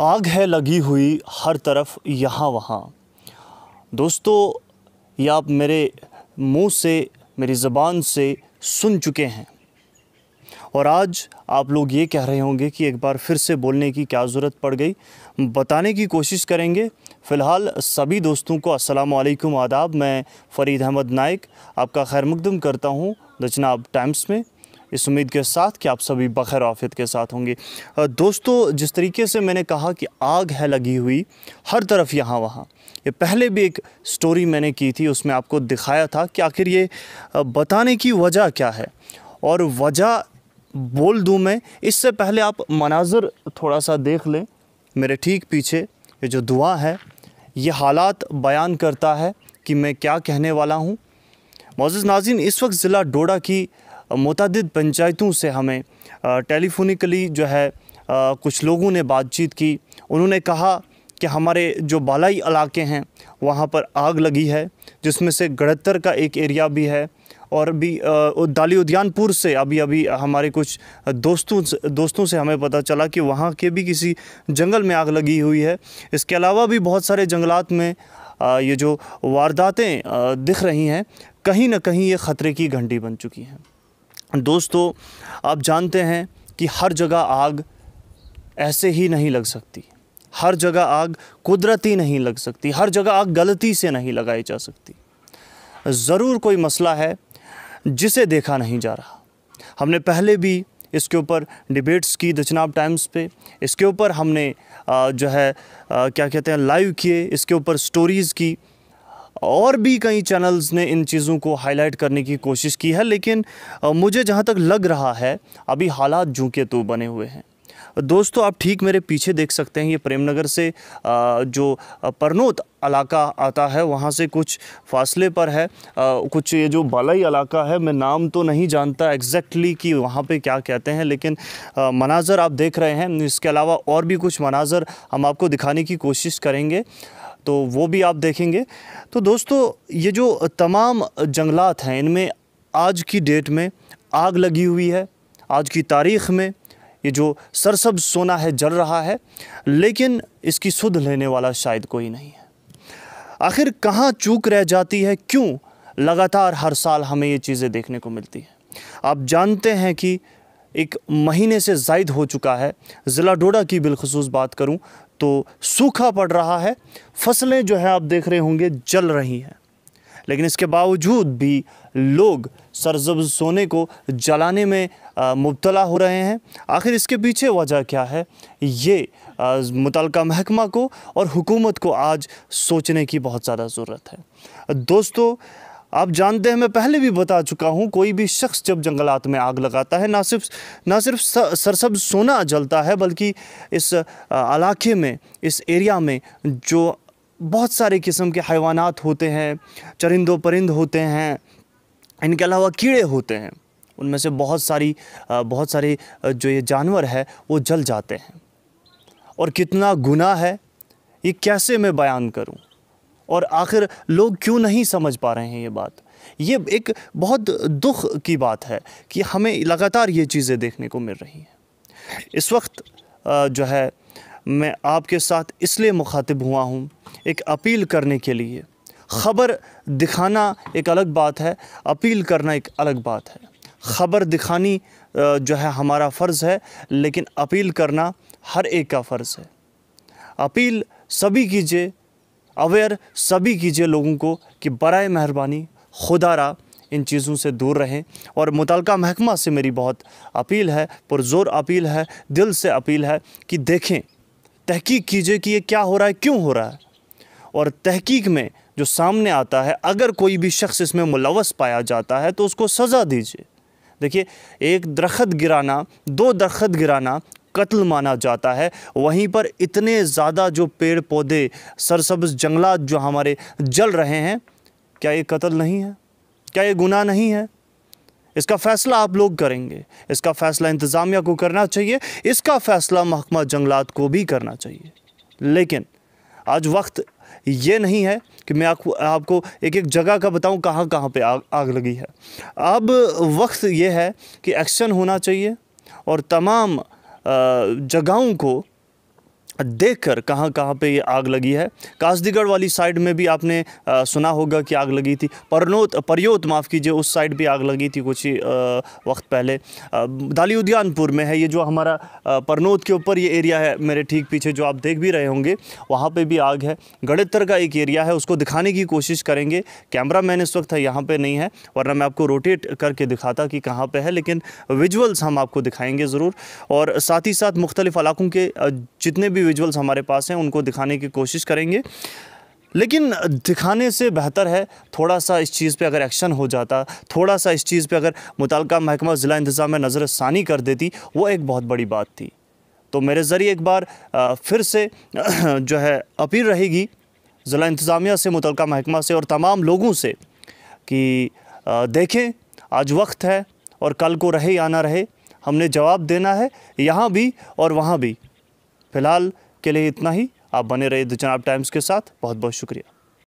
आग है लगी हुई हर तरफ यहाँ वहाँ दोस्तों ये आप मेरे मुंह से मेरी ज़बान से सुन चुके हैं और आज आप लोग ये कह रहे होंगे कि एक बार फिर से बोलने की क्या ज़रूरत पड़ गई बताने की कोशिश करेंगे फ़िलहाल सभी दोस्तों को अस्सलाम वालेकुम आदाब मैं फ़रीद अहमद नाइक आपका खैर मुकदम करता हूँ दचनाब टाइम्स में इस उम्मीद के साथ कि आप सभी बखैर आफियत के साथ होंगे दोस्तों जिस तरीके से मैंने कहा कि आग है लगी हुई हर तरफ यहाँ वहाँ ये पहले भी एक स्टोरी मैंने की थी उसमें आपको दिखाया था कि आखिर ये बताने की वजह क्या है और वजह बोल दूँ मैं इससे पहले आप मनाजर थोड़ा सा देख लें मेरे ठीक पीछे ये जो दुआ है ये हालात बयान करता है कि मैं क्या कहने वाला हूँ मोज़ नाजिन इस वक्त ज़िला डोडा की मतद पंचायतों से हमें टेलीफोनिकली जो है कुछ लोगों ने बातचीत की उन्होंने कहा कि हमारे जो बालाई इलाके हैं वहाँ पर आग लगी है जिसमें से गढ़तर का एक एरिया भी है और भी दाली उद्यानपुर से अभी अभी हमारे कुछ दोस्तों दोस्तों से हमें पता चला कि वहाँ के भी किसी जंगल में आग लगी हुई है इसके अलावा भी बहुत सारे जंगलात में ये जो वारदातें दिख रही हैं कहीं ना कहीं ये ख़तरे की घंटी बन चुकी हैं दोस्तों आप जानते हैं कि हर जगह आग ऐसे ही नहीं लग सकती हर जगह आग कुदरती नहीं लग सकती हर जगह आग गलती से नहीं लगाई जा सकती ज़रूर कोई मसला है जिसे देखा नहीं जा रहा हमने पहले भी इसके ऊपर डिबेट्स की द चनाब टाइम्स पे इसके ऊपर हमने जो है क्या कहते हैं लाइव किए इसके ऊपर स्टोरीज़ की और भी कई चैनल्स ने इन चीज़ों को हाईलाइट करने की कोशिश की है लेकिन मुझे जहाँ तक लग रहा है अभी हालात झूके के तो बने हुए हैं दोस्तों आप ठीक मेरे पीछे देख सकते हैं ये प्रेमनगर से जो परनोत इलाका आता है वहाँ से कुछ फासले पर है कुछ ये जो बालाई इलाका है मैं नाम तो नहीं जानता एग्जैक्टली कि वहाँ पे क्या कहते हैं लेकिन मनाजर आप देख रहे हैं इसके अलावा और भी कुछ मनाजर हम आपको दिखाने की कोशिश करेंगे तो वो भी आप देखेंगे तो दोस्तों ये जो तमाम जंगलात हैं इनमें आज की डेट में आग लगी हुई है आज की तारीख़ में ये जो सरसब सोना है जल रहा है लेकिन इसकी सुध लेने वाला शायद कोई नहीं है आखिर कहाँ चूक रह जाती है क्यों लगातार हर साल हमें ये चीज़ें देखने को मिलती हैं आप जानते हैं कि एक महीने से जायद हो चुका है ज़िला डोडा की बिलखसूस बात करूं तो सूखा पड़ रहा है फसलें जो है आप देख रहे होंगे जल रही हैं लेकिन इसके बावजूद भी लोग सरजब सोने को जलाने में मुबतला हो रहे हैं आखिर इसके पीछे वजह क्या है ये मुतल महकमा को और हुकूमत को आज सोचने की बहुत ज़्यादा ज़रूरत है दोस्तों आप जानते हैं मैं पहले भी बता चुका हूँ कोई भी शख्स जब जंगलात में आग लगाता है ना सिर्फ ना सिर्फ सरसब सोना जलता है बल्कि इस इलाके में इस एरिया में जो बहुत सारे किस्म के हैवानात होते हैं चरिंदो परिंद होते हैं इनके अलावा कीड़े होते हैं उनमें से बहुत सारी बहुत सारे जो ये जानवर है वो जल जाते हैं और कितना गुना है ये कैसे मैं बयान करूँ और आखिर लोग क्यों नहीं समझ पा रहे हैं ये बात ये एक बहुत दुख की बात है कि हमें लगातार ये चीज़ें देखने को मिल रही हैं इस वक्त जो है मैं आपके साथ इसलिए मुखातिब हुआ हूँ एक अपील करने के लिए ख़बर दिखाना एक अलग बात है अपील करना एक अलग बात है ख़बर दिखानी जो है हमारा फ़र्ज़ है लेकिन अपील करना हर एक का फ़र्ज़ है अपील सभी कीजिए अवेयर सभी कीजिए लोगों को कि बर मेहरबानी खुदारा इन चीज़ों से दूर रहें और मुतल महकमा से मेरी बहुत अपील है पुरज़ोर अपील है दिल से अपील है कि देखें तहकीक कीजिए कि ये क्या हो रहा है क्यों हो रहा है और तहकीक में जो सामने आता है अगर कोई भी शख्स इसमें मुलवस पाया जाता है तो उसको सज़ा दीजिए देखिए एक दरख्त गिराना दो दरख्त गिराना कत्ल माना जाता है वहीं पर इतने ज़्यादा जो पेड़ पौधे सरसब्ज जंगलात जो हमारे जल रहे हैं क्या ये कत्ल नहीं है क्या ये गुनाह नहीं है इसका फ़ैसला आप लोग करेंगे इसका फ़ैसला इंतज़ामिया को करना चाहिए इसका फ़ैसला महकमा जंगलात को भी करना चाहिए लेकिन आज वक्त ये नहीं है कि मैं आपको आपको एक एक जगह का बताऊं कहां कहां पे आग आग लगी है अब वक्त ये है कि एक्शन होना चाहिए और तमाम जगहों को देखकर कहाँ कहाँ पे ये आग लगी है कासदीगढ़ वाली साइड में भी आपने आ, सुना होगा कि आग लगी थी परनोत परियोत माफ़ कीजिए उस साइड भी आग लगी थी कुछ ही वक्त पहले दाली उद्यानपुर में है ये जो हमारा परनोत के ऊपर ये एरिया है मेरे ठीक पीछे जो आप देख भी रहे होंगे वहाँ पर भी आग है गड़ेतर का एक एरिया है उसको दिखाने की कोशिश करेंगे कैमरा मैन इस वक्त है यहाँ पर नहीं है वरना मैं आपको रोटेट करके दिखाता कि कहाँ पर है लेकिन विजुअल्स हम आपको दिखाएँगे ज़रूर और साथ ही साथ मुख्तलिफ़ इलाकों के जितने भी विजुअल्स हमारे पास हैं उनको दिखाने की कोशिश करेंगे लेकिन दिखाने से बेहतर है थोड़ा सा इस चीज़ पे अगर एक्शन हो जाता थोड़ा सा इस चीज़ पे अगर मुतल महकमा ज़िला इंतज़ाम में नज़रसानी कर देती वो एक बहुत बड़ी बात थी तो मेरे ज़रिए एक बार फिर से जो है अपील रहेगी ज़िला इंतज़ामिया से मुतल महकमा से और तमाम लोगों से कि देखें आज वक्त है और कल को रहे या ना रहे हमने जवाब देना है यहाँ भी और वहाँ भी फिलहाल के लिए इतना ही आप बने रहिए द चनाब टाइम्स के साथ बहुत बहुत शुक्रिया